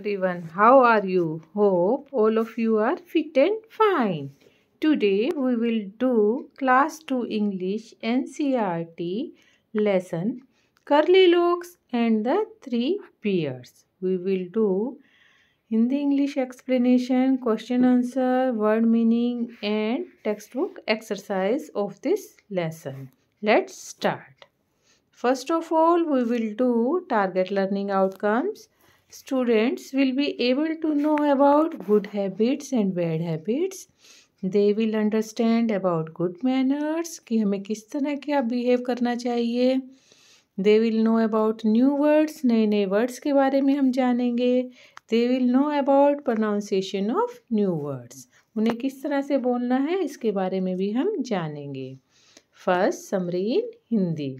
everyone how are you hope all of you are fit and fine today we will do class 2 english ncrt lesson curly locks and the three beards we will do hindi english explanation question answer word meaning and textbook exercise of this lesson let's start first of all we will do target learning outcomes students will be able to know about good habits and bad habits they will understand about good manners कि हमें किस तरह क्या behave करना चाहिए they will know about new words नए नए words के बारे में हम जानेंगे they will know about pronunciation of new words उन्हें किस तरह से बोलना है इसके बारे में भी हम जानेंगे फर्स्ट समरी इन हिंदी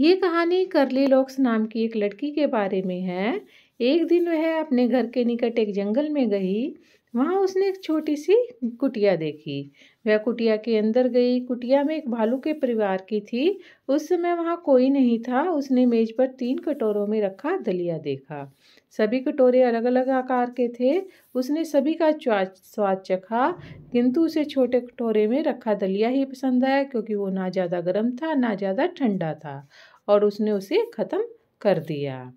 ये कहानी करली लॉक्स नाम की एक लड़की के बारे में है एक दिन वह अपने घर के निकट एक जंगल में गई वहाँ उसने एक छोटी सी कुटिया देखी वह कुटिया के अंदर गई कुटिया में एक भालू के परिवार की थी उस समय वहाँ कोई नहीं था उसने मेज पर तीन कटोरों में रखा दलिया देखा सभी कटोरे अलग अलग आकार के थे उसने सभी का स्वाद चखा किंतु उसे छोटे कटोरे में रखा दलिया ही पसंद आया क्योंकि वो ना ज़्यादा गर्म था ना ज़्यादा ठंडा था और उसने उसे ख़त्म कर दिया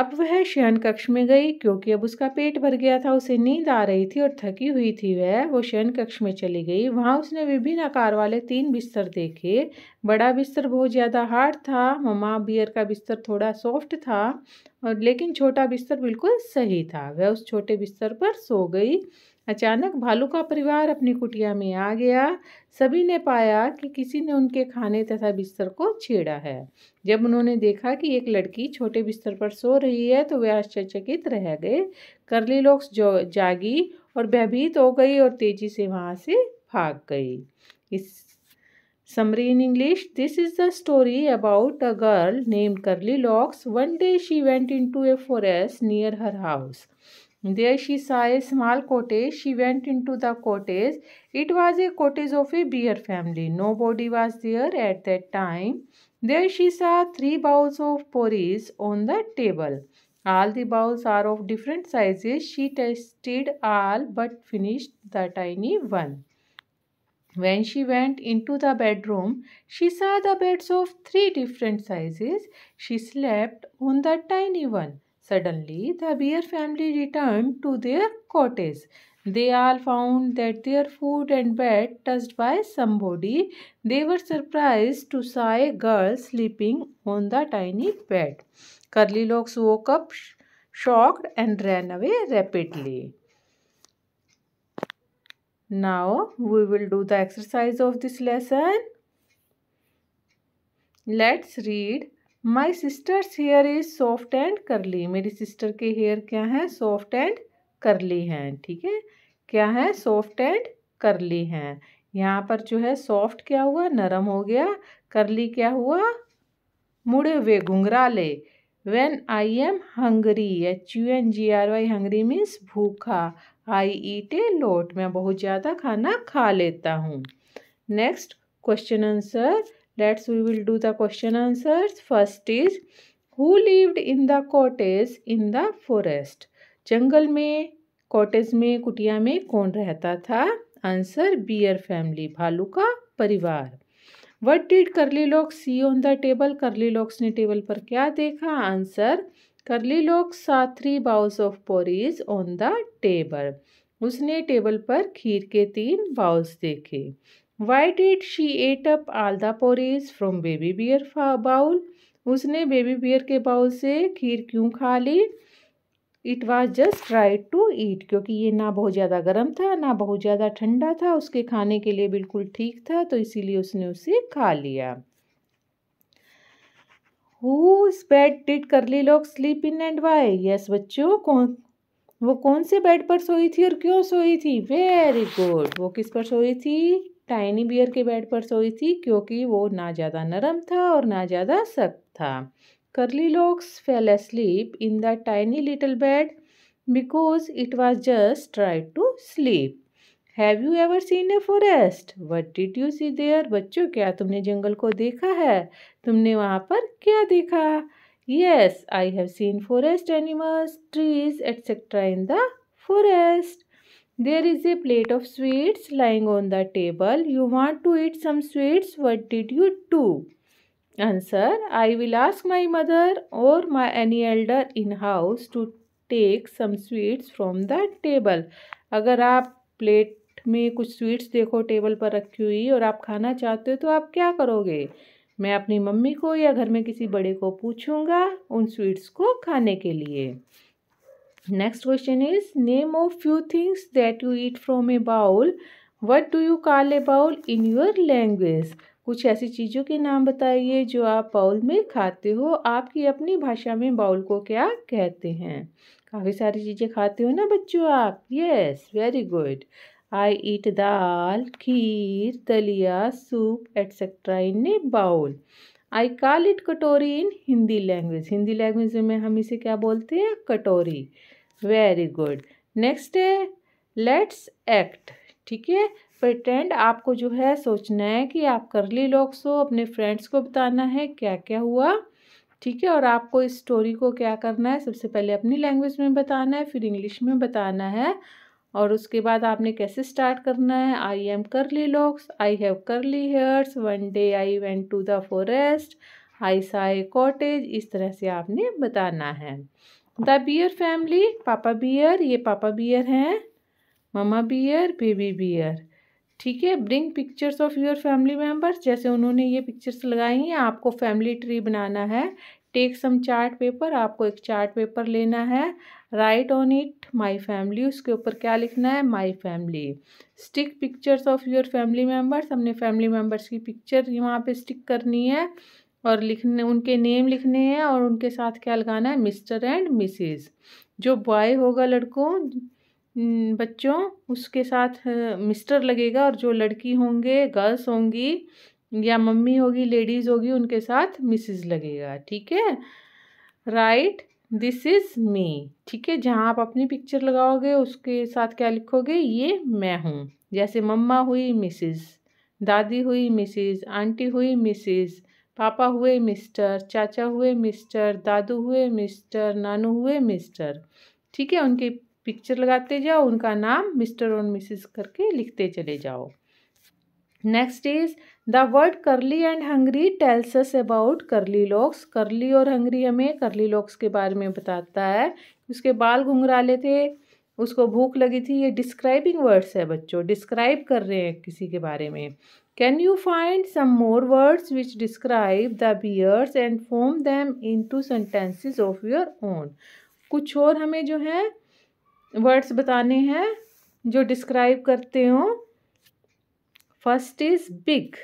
अब वह शयन कक्ष में गई क्योंकि अब उसका पेट भर गया था उसे नींद आ रही थी और थकी हुई थी वह वो शयन कक्ष में चली गई वहाँ उसने विभिन्न आकार वाले तीन बिस्तर देखे बड़ा बिस्तर बहुत ज़्यादा हार्ड था ममा बियर का बिस्तर थोड़ा सॉफ्ट था और लेकिन छोटा बिस्तर बिल्कुल सही था वह उस छोटे बिस्तर पर सो गई अचानक भालू का परिवार अपनी कुटिया में आ गया सभी ने पाया कि किसी ने उनके खाने तथा बिस्तर को छेड़ा है जब उन्होंने देखा कि एक लड़की छोटे बिस्तर पर सो रही है तो वे आश्चर्यचकित रह गए करली लोक्स जागी और भयभीत हो गई और तेजी से वहाँ से भाग गई इस in English this is the story about a girl girl Curly Locks one day she went in to a forest near her house There she saw a small cottage. She went into the cottage. It was a cottage of a bear family. Nobody was there at that time. There she saw three bowls of porridge on the table. All the bowls are of different sizes. She tasted all but finished the tiny one. When she went into the bedroom, she saw the beds of three different sizes. She slept on the tiny one. Suddenly, the bear family returned to their cottage. They all found that their food and bed touched by somebody. They were surprised to see a girl sleeping on the tiny bed. Curly locks woke up shocked and ran away rapidly. Now, we will do the exercise of this lesson. Let's read my sister's hair is soft and curly मेरी sister के hair क्या हैं soft and करली हैं ठीक है क्या है सॉफ्ट एंड करली हैं यहाँ पर जो है सॉफ्ट क्या हुआ नरम हो गया करली क्या हुआ मुड़े हुए घुंघराले when I am hungry H U N G R Y hungry means भूखा आई ईट ए लोट मैं बहुत ज़्यादा खाना खा लेता हूँ next question answer let's we will do the question answers. First is who lived in the cottage in the forest जंगल में कॉटेज में कुटिया में कौन रहता था आंसर बियर फैमिली भालू का परिवार what did Curly Locks see on the table Curly Locks ने टेबल पर क्या देखा answer Curly Locks saw three bowls of porridge on the table उसने टेबल पर खीर के तीन बाउल्स देखे why did she ate up all the porridge from baby bear bowl उसने बेबी बियर के बाउल से खीर क्यों खा ली it was just right to eat क्योंकि ये ना बहुत ज़्यादा गर्म था ना बहुत ज़्यादा ठंडा था उसके खाने के लिए बिल्कुल ठीक था तो इसीलिए उसने उसे खा लिया who bed did Curly Locks sleep in and why yes बच्चों कौन वो कौन से बेड पर सोई थी और क्यों सोई थी वेरी गुड वो किस पर सोई थी टाइनी बियर के बेड पर सोई थी क्योंकि वो ना ज़्यादा नरम था और ना ज़्यादा सख्त था Curly Locks fell sleep in the tiny little bed because it was just try to sleep have you ever seen a forest what did you see there बच्चों क्या तुमने जंगल को देखा है तुमने वहाँ पर क्या देखा yes I have seen forest animals trees etcetera in the forest there is a plate of sweets lying on the table you want to eat some sweets what did you do answer i will ask my mother or my any elder in house to take some sweets from the table अगर आप plate में कुछ sweets देखो table पर रखी हुई और आप खाना चाहते हो तो आप क्या करोगे मैं अपनी मम्मी को या घर में किसी बड़े को पूछूंगा उन स्वीट्स को खाने के लिए next question is name of few things that you eat from a bowl what do you call a bowl in your language कुछ ऐसी चीज़ों के नाम बताइए जो आप बाउल में खाते हो आपकी अपनी भाषा में बाउल को क्या कहते हैं काफ़ी सारी चीज़ें खाते हो ना बच्चों आप yes very good I eat dal kheer daliya soup etcetera in a bowl I call it katori in Hindi language Hindi language में हम इसे क्या बोलते हैं कटोरी वेरी गुड नेक्स्ट है लेट्स एक्ट ठीक है प्रटेंड आपको जो है सोचना है कि आप कर ली लोग सो अपने फ्रेंड्स को बताना है क्या क्या हुआ ठीक है और आपको इस स्टोरी को क्या करना है सबसे पहले अपनी लैंग्वेज में बताना है फिर इंग्लिश में बताना है और उसके बाद आपने कैसे स्टार्ट करना है आई एम कर ली locks I have curly hairs one day I went to the forest I saw cottage इस तरह से आपने बताना है the bear family papa bear ये पापा बियर हैं ममा बियर बेबी बियर ठीक है bring pictures of your family members जैसे उन्होंने ये पिक्चर्स लगाई हैं आपको फैमिली ट्री बनाना है टेक सम चार्ट पेपर आपको एक चार्ट पेपर लेना है right on it my family उसके ऊपर क्या लिखना है my family stick pictures of your family members हमने फैमिली मेम्बर्स की पिक्चर यहाँ पे स्टिक करनी है और लिखने उनके नेम लिखने हैं और उनके साथ क्या लगाना है मिस्टर एंड मिसेस जो बॉय होगा लड़कों बच्चों उसके साथ मिस्टर लगेगा और जो लड़की होंगे गर्ल्स होंगी या मम्मी होगी लेडीज़ होगी उनके साथ मिसेस लगेगा ठीक है राइट दिस इज़ मी ठीक है जहाँ आप अपनी पिक्चर लगाओगे उसके साथ क्या लिखोगे ये मैं हूँ जैसे मम्मा हुई मिसेस दादी हुई मिसेस आंटी हुई मिसेस पापा हुए मिस्टर चाचा हुए मिस्टर दादू हुए मिस्टर नानू हुए मिस्टर ठीक है उनकी पिक्चर लगाते जाओ उनका नाम मिस्टर और मिसिस करके लिखते चले जाओ next is the word curly and hungry tells us about Curly Locks curly और हंगरी हमें करली लॉक्स के बारे में बताता है उसके बाल घुंघराले थे उसको भूख लगी थी ये डिस्क्राइबिंग वर्ड्स है बच्चों डिस्क्राइब कर रहे हैं किसी के बारे में can you find some more words which describe the the and form them into sentences of your own कुछ और हमें जो है वर्ड्स बताने हैं जो डिस्क्राइब करते हो फर्स्ट इज़ बिग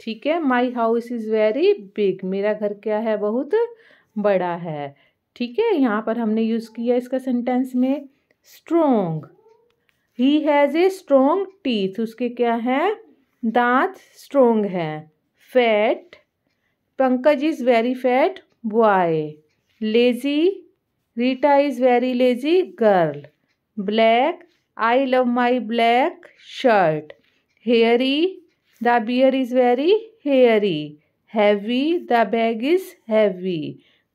ठीक है my house is very big मेरा घर क्या है बहुत बड़ा है ठीक है यहाँ पर हमने यूज़ किया इसका सेंटेंस में strong he has a strong teeth उसके क्या है दांत स्ट्रोंग है fat Pankaj is very fat boy lazy Rita is very lazy girl black I love my black shirt hairy the bear is very hairy heavy the bag is heavy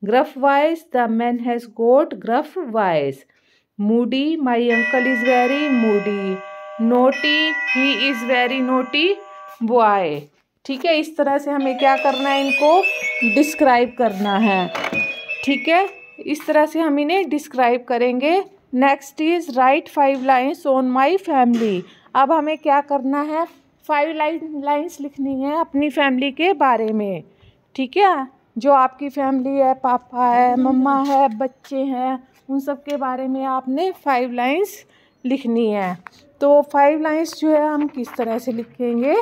gruff wise the man has goat gruff wise moody my uncle is very moody naughty he is very naughty boy ठीक है इस तरह से हमें क्या करना है इनको डिस्क्राइब करना है ठीक है इस तरह से हम इन्हें डिस्क्राइब करेंगे next is write five lines on my family अब हमें क्या करना है फाइव लाइन लाइन्स लिखनी है अपनी फैमिली के बारे में ठीक है जो आपकी फैमिली है पापा है मम्मा है बच्चे हैं उन सब के बारे में आपने फाइव लाइन्स लिखनी है तो फाइव लाइन्स जो है हम किस तरह से लिखेंगे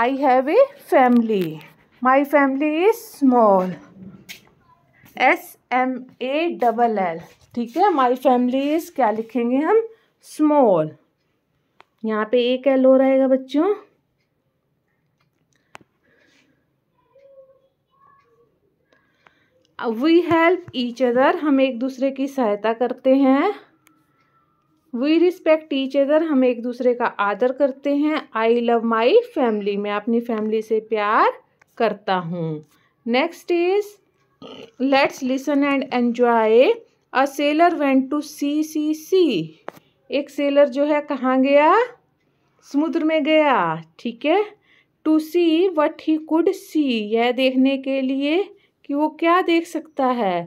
I have a family my family is small S M A double L ठीक है माई फैमिली इज क्या लिखेंगे हम स्मॉल यहाँ पे एक एल हो रहेगा बच्चों वी हेल्प ईच अदर हम एक दूसरे की सहायता करते हैं वी रिस्पेक्ट ईच अदर हम एक दूसरे का आदर करते हैं आई लव माई फैमिली मैं अपनी फैमिली से प्यार करता हूँ next is let's listen and enjoy a sailor went to sea C sea एक सेलर जो है कहाँ गया समुद्र में गया ठीक है to see what he could see यह देखने के लिए कि वो क्या देख सकता है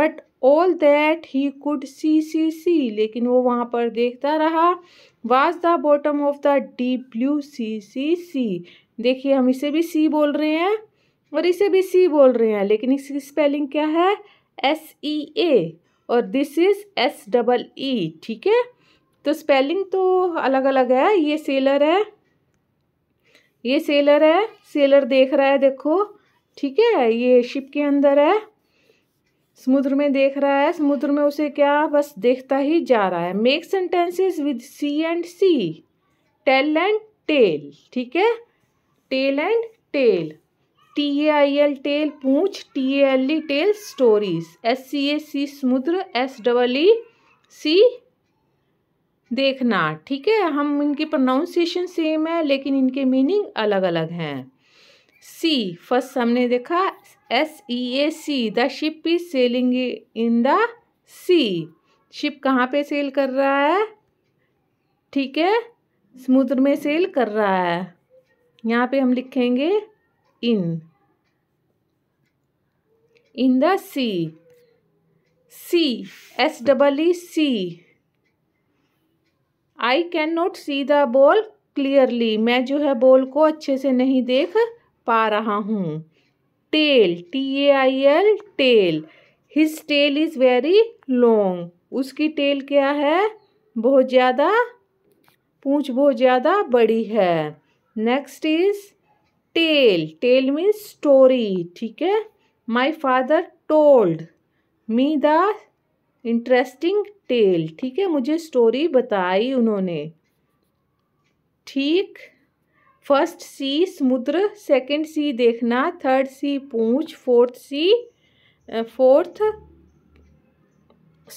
but all that he could see C see लेकिन वो वहाँ पर देखता रहा was the bottom of the deep blue sea C sea देखिए हम इसे भी सी बोल रहे हैं और इसे भी सी बोल रहे हैं लेकिन इसकी स्पेलिंग क्या है एस ई ए और this is S double E ठीक है तो स्पेलिंग तो अलग अलग है ये सेलर है ये सेलर है सेलर देख रहा है देखो ठीक है ये शिप के अंदर है समुद्र में देख रहा है समुद्र में उसे क्या बस देखता ही जा रहा है make sentences with sea and see tale and tail ठीक है tale and tail T A I L tail पूछ T A L E tale stories S E A sea समुद्र एस डबल ई सी देखना ठीक है हम इनकी प्रोनाउंसिएशन सेम है लेकिन इनके मीनिंग अलग अलग हैं सी फर्स्ट हमने देखा S E A sea the ship is sailing in the sea ship कहाँ पे सेल कर रहा है ठीक है समुद्र में सेल कर रहा है यहाँ पे हम लिखेंगे in in the sea see S double E see I can not see the ball clearly मैं जो है बॉल को अच्छे से नहीं देख पा रहा हूँ tail T A I L tail his tail is very long उसकी टेल क्या है बहुत ज़्यादा पूँछ बहुत ज़्यादा बड़ी है next is tale tale means story ठीक है my father told me the interesting tale ठीक है मुझे स्टोरी बताई उन्होंने ठीक फर्स्ट सी समुद्र सेकंड सी देखना थर्ड सी पूछ फोर्थ सी फोर्थ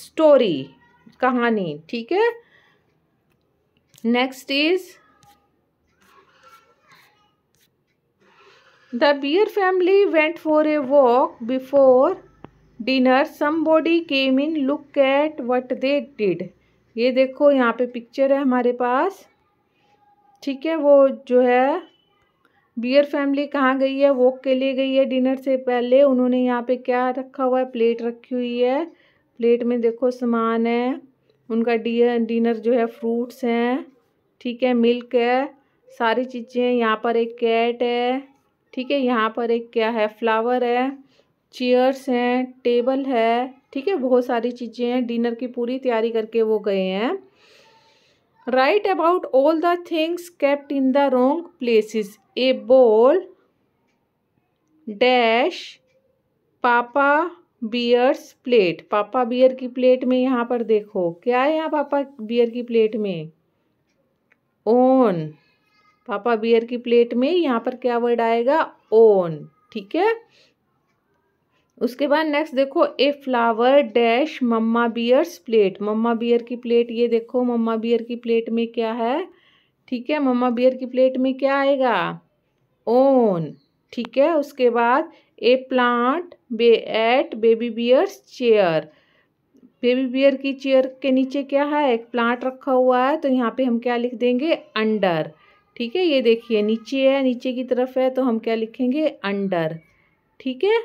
स्टोरी कहानी ठीक है next is the bear family went for a walk before dinner somebody came in look at what they did ये देखो यहाँ पे पिक्चर है हमारे पास ठीक है वो जो है बियर फैमिली कहाँ गई है वॉक के लिए गई है डिनर से पहले उन्होंने यहाँ पे क्या रखा हुआ है प्लेट रखी हुई है प्लेट में देखो सामान है उनका डिनर जो है फ्रूट्स हैं ठीक है मिल्क है सारी चीज़ें यहाँ पर एक कैट है ठीक है यहाँ पर एक क्या है फ्लावर है चेयर्स हैं टेबल है ठीक है बहुत सारी चीज़ें हैं डिनर की पूरी तैयारी करके वो गए हैं right about all the things kept in the wrong places a bowl dash papa bear's plate papa bear की प्लेट में यहाँ पर देखो क्या है यहाँ पापा बियर की प्लेट में ओन पापा बियर की प्लेट में यहाँ पर क्या वर्ड आएगा ओन ठीक है उसके बाद नेक्स्ट देखो a flower dash mamma bear's plate mamma bear की प्लेट ये देखो मम्मा बियर की प्लेट में क्या है ठीक है मम्मा बियर की प्लेट में क्या आएगा ओन ठीक है उसके बाद a plant bay at baby bear's chair baby bear की चेयर के नीचे क्या है एक प्लांट रखा हुआ है तो यहाँ पे हम क्या लिख देंगे अंडर ठीक है ये देखिए नीचे है नीचे की तरफ है तो हम क्या लिखेंगे अंडर ठीक है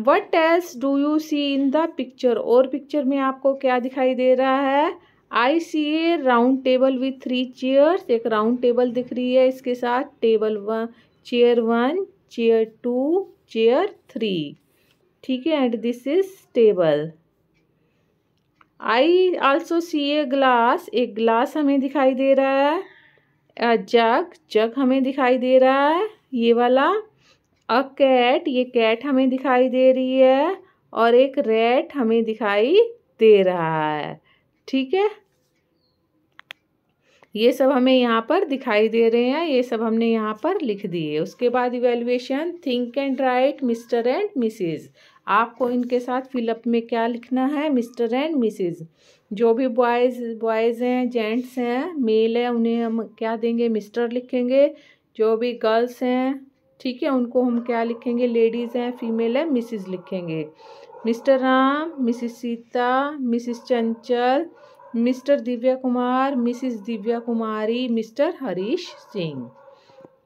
what else do you see in the picture और पिक्चर में आपको क्या दिखाई दे रहा है I see a round table with three chairs एक राउंड टेबल दिख रही है इसके साथ table one chair one chair two chair three ठीक है and this is table I also see a glass एक ग्लास हमें दिखाई दे रहा है जग जग हमें दिखाई दे रहा है ये वाला अ कैट ये कैट हमें दिखाई दे रही है और एक रेट हमें दिखाई दे रहा है ठीक है ये सब हमें यहाँ पर दिखाई दे रहे हैं ये सब हमने यहाँ पर लिख दिए उसके बाद evaluation think and write mister and missus आपको इनके साथ फिलअप में क्या लिखना है मिस्टर एंड मिसेज जो भी बॉयज़ बॉयज़ हैं जेंट्स हैं मेल हैं उन्हें हम क्या देंगे मिस्टर लिखेंगे जो भी गर्ल्स हैं ठीक है उनको हम क्या लिखेंगे लेडीज़ हैं फीमेल है मिसिज लिखेंगे mister Ram missus Sita missus Chanchal mister Divya Kumar missus Divya Kumari mister Harish Singh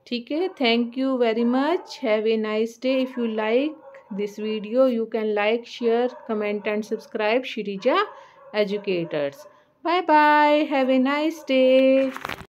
ठीक है thank you very much have a nice day if you like this video you can like share comment and subscribe Shreeja educators bye bye have a nice day